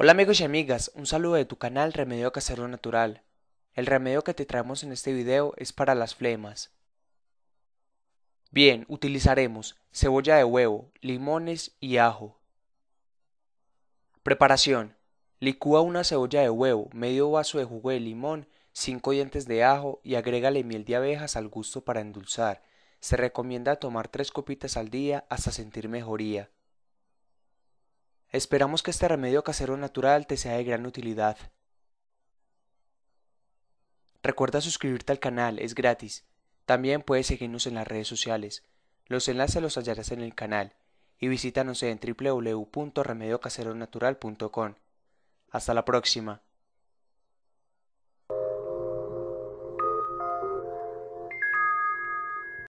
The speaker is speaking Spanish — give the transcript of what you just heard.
Hola amigos y amigas, un saludo de tu canal Remedio Casero Natural. El remedio que te traemos en este video es para las flemas. Bien, utilizaremos cebolla de huevo, limones y ajo. Preparación. Licúa una cebolla de huevo, medio vaso de jugo de limón, cinco dientes de ajo y agrégale miel de abejas al gusto para endulzar. Se recomienda tomar 3 copitas al día hasta sentir mejoría. Esperamos que este remedio casero natural te sea de gran utilidad. Recuerda suscribirte al canal, es gratis. También puedes seguirnos en las redes sociales. Los enlaces los hallarás en el canal y visítanos en www.remediocaseronatural.com. Hasta la próxima.